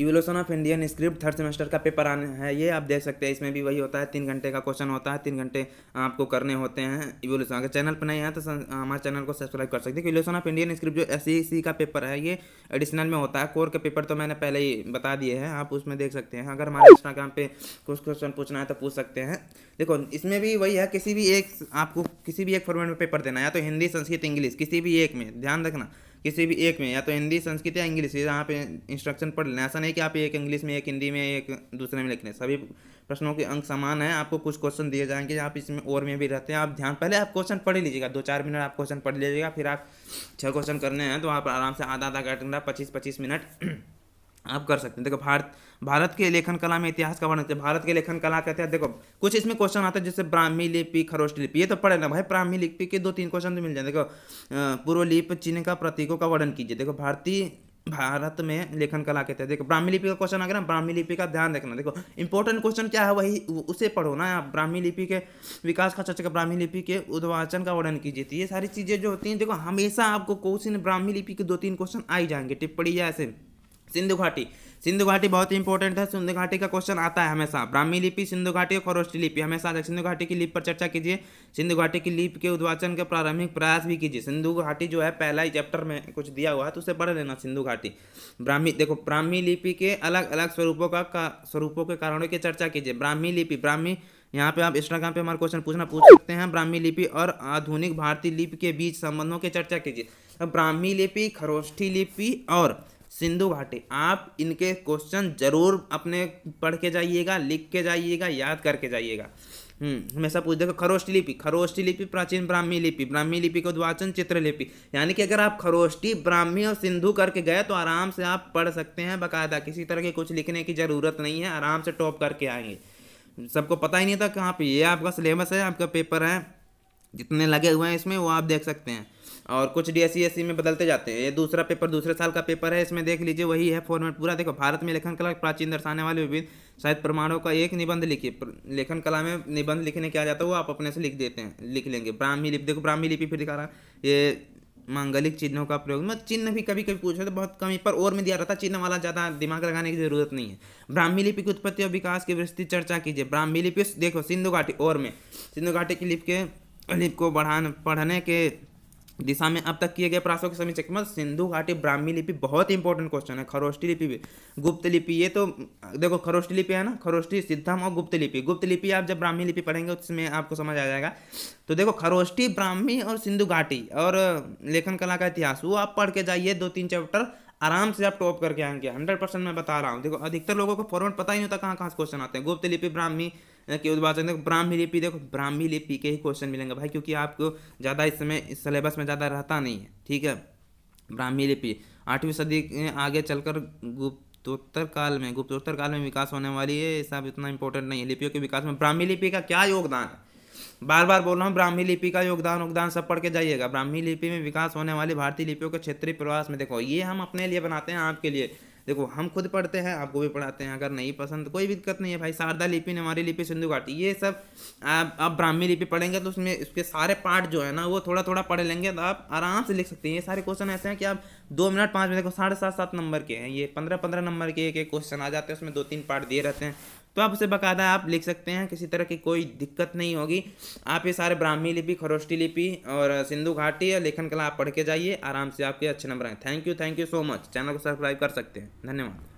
evolution of Indian script third semester का paper आने है ये आप देख सकते हैं इसमें भी वही होता है तीन घंटे का क्वेश्चन होता है तीन घंटे आपको करने होते हैं इवोल्यूशन अगर चैनल पर नहीं है तो हमारे चैनल को सब्सक्राइब कर सकते हैं इवोल्यूशन ऑफ इंडियन स्क्रिप्ट जो एस e का पेपर है ये एडिशनल में होता है कोर के पेपर तो मैंने पहले ही बता दिए हैं आप उसमें देख सकते हैं अगर हमारे इंस्टाग्राम पर कुछ क्वेश्चन पूछना है तो पूछ सकते हैं देखो इसमें भी वही है किसी भी एक आपको किसी भी एक फॉर्मेट में पेपर देना है या तो हिंदी संस्कृत इंग्लिश किसी भी एक में ध्यान रखना किसी भी एक में या तो हिंदी संस्कृत या इंग्लिश यहाँ पे इंस्ट्रक्शन पढ़ लेना ऐसा नहीं कि आप एक इंग्लिश में एक हिंदी में एक दूसरे में लिख लें सभी प्रश्नों के अंक समान हैं आपको कुछ क्वेश्चन दिए जाएंगे आप इसमें और में भी रहते हैं आप ध्यान पहले आप क्वेश्चन पढ़ ही लीजिएगा दो चार मिनट आप क्वेश्चन पढ़ लीजिएगा फिर आप छः क्वेश्चन करने हैं तो आप आराम से आधा आधा घंटा पच्चीस पच्चीस मिनट आप कर सकते हैं देखो भारत भारत के लेखन कला में इतिहास का वर्णन भारत के लेखन कला कहते हैं देखो कुछ इसमें क्वेश्चन आते हैं जैसे ब्राह्मी लिपि खरोष्ट लिपि ये तो पढ़े ना भाई ब्राह्मी लिपि के दो तीन क्वेश्चन तो मिल जाए देखो पूर्व लिप चिन्ह का प्रतीकों का वर्णन कीजिए देखो भारतीय भारत में लेखन कला कहते हैं देखो ब्राह्मी लिपि का क्वेश्चन आ गया ना ब्राह्मी लिपि का ध्यान देखना देखो इंपॉर्टेंट क्वेश्चन क्या है वही उसे पढ़ो ना आप ब्राह्मी लिपि के विकास का चर्चा ब्राह्मी लिपि के उद्वाचन का वर्णन कीजिए तो ये सारी चीज़ें जो होती हैं देखो हमेशा आपको क्वेश्चन ब्राह्मी लिपि के दो तीन क्वेश्चन आ ही जाएंगे टिप्पणी या ऐसे सिंधु घाटी सिंधु घाटी बहुत इंपॉर्टेंट है सिंधु घाटी का क्वेश्चन आता है हमेशा ब्राह्मी लिपि सिंधु घाटी और खरोष्टी लिपि हमेशा सिंधु घाटी की लिपि पर चर्चा कीजिए सिंधु घाटी की लिपि के उद्वाचन के प्रारंभिक प्रयास भी कीजिए सिंधु घाटी जो है पहला ही चैप्टर में कुछ दिया हुआ है तो उसे पढ़ लेना सिंधु घाटी ब्राह्मी देखो ब्राह्मी लिपि के अलग अलग स्वरूपों का, का स्वरूपों के कारणों की चर्चा कीजिए ब्राह्मी लिपि ब्राह्मी यहाँ पे आप इंस्टाग्राम पे हमारा क्वेश्चन पूछना पूछ सकते हैं ब्राह्मी लिपि और आधुनिक भारतीय लिपि के बीच संबंधों की चर्चा कीजिए ब्राह्मी लिपि खरोष्ठी लिपि और सिंधु घाटी आप इनके क्वेश्चन ज़रूर अपने पढ़ के जाइएगा लिख के जाइएगा याद करके जाइएगा हम्म, हमेशा पूछ देखो खरोष्टी लिपि खरोष्टी लिपि प्राचीन ब्राह्मी लिपि ब्राह्मी लिपि को द्वाचन चित्रलिपि यानी कि अगर आप खरोष्टी ब्राह्मी और सिंधु करके गए तो आराम से आप पढ़ सकते हैं बाकायदा किसी तरह के कुछ लिखने की ज़रूरत नहीं है आराम से टॉप करके आएंगे सबको पता ही नहीं था कहाँ पर ये आपका सिलेबस है आपका पेपर है जितने लगे हुए हैं इसमें वो आप देख सकते हैं और कुछ डी एस e e में बदलते जाते हैं ये दूसरा पेपर दूसरे साल का पेपर है इसमें देख लीजिए वही है फॉर्मेट पूरा देखो भारत में लेखन कला प्राचीन दर्शाने वाले विभिन्न शायद प्रमाणों का एक निबंध लिखिए लेखन कला में निबंध लिखने क्या जाता है वो आप अपने से लिख देते हैं लिख लेंगे ब्राह्मी लिपि देखो ब्राह्मी लिपि फिर दिखा रहा ये मांगलिक चिन्हों का प्रयोग मतलब चिन्ह भी कभी कभी पूछा तो बहुत कमी पर और में दिया रहता चिन्ह वाला ज़्यादा दिमाग लगाने की जरूरत नहीं है ब्राह्मी लिपि की उत्पत्ति और विकास की विस्तृत चर्चा कीजिए ब्राह्मी लिपि देखो सिंधु घाटी और में सिंधु घाटी की लिपि के लिपि को बढ़ाने पढ़ने के दिशा में अब तक किए गए प्रयासों के के मतलब सिंधु घाटी ब्राह्मी लिपि बहुत इंपॉर्टेंट क्वेश्चन है खरोष्टी लिपि भी गुप्त लिपि ये तो देखो खरोष्टी लिपि है ना खरोष्टी सिद्धम और गुप्त लिपि गुप्त लिपि आप जब ब्राह्मी लिपि पढ़ेंगे उसमें आपको समझ आ जाएगा तो देखो खरोष्टी ब्राह्मी और सिंधु घाटी और लेखन कला का इतिहास वो आप पढ़ के जाइए दो तीन चैप्टर आराम से आप टॉप करके आएंगे हंड्रेड परसेंट मैं बता रहा हूँ देखो अधिकतर लोगों को फॉर्मेट पता ही नहीं होता कहाँ कहाँ से क्वेश्चन आते हैं गुप्त लिपि ब्राह्मी केवल बात सकते हैं ब्राह्मी लिपि देखो ब्राह्मी लिपि के ही क्वेश्चन मिलेंगे भाई क्योंकि आपको ज़्यादा इस समय इस सिलेबस में ज़्यादा रहता नहीं है ठीक है ब्राह्मी लिपि आठवीं सदी आगे चलकर गुप्त गुप्तोत्तर काल में गुप्तोत्तर काल में विकास होने वाली है सब इतना इंपॉर्टेंट नहीं है लिपियों के विकास में ब्राह्मी लिपि का क्या योगदान है बार बार बोल रहा हूँ ब्राह्मी लिपि का योगदान योगदान सब पढ़ के जाइएगा ब्राह्मी लिपि में विकास होने वाली भारतीय लिपियों के क्षेत्रीय प्रवास में देखो ये हम अपने लिए बनाते हैं आपके लिए देखो हम खुद पढ़ते हैं आपको भी पढ़ाते हैं अगर नहीं पसंद कोई भी दिक्कत नहीं है भाई शारदा लिपि हमारी लिपि सिंधु घाटी ये सब आप आप ब्राह्मी लिपि पढ़ेंगे तो उसमें उसके सारे पार्ट जो है ना वो थोड़ा थोड़ा पढ़ लेंगे तो आप आराम से लिख सकते हैं ये सारे क्वेश्चन ऐसे हैं कि आप दो मिनट पाँच मिनट को साढ़े सात सात नंबर के हैं ये पंद्रह पंद्रह नंबर के एक एक क्वेश्चन आ जाते हैं उसमें दो तीन पार्ट दिए रहते हैं तो आप उसे बाकायदा आप लिख सकते हैं किसी तरह की कोई दिक्कत नहीं होगी आप ये सारे ब्राह्मी लिपि खरोष्टी लिपि और सिंधु घाटी और लेखन कला आप पढ़ के जाइए आराम से आपके अच्छे नंबर आए thank you thank you so much channel को सब्सक्राइब कर सकते हैं धन्यवाद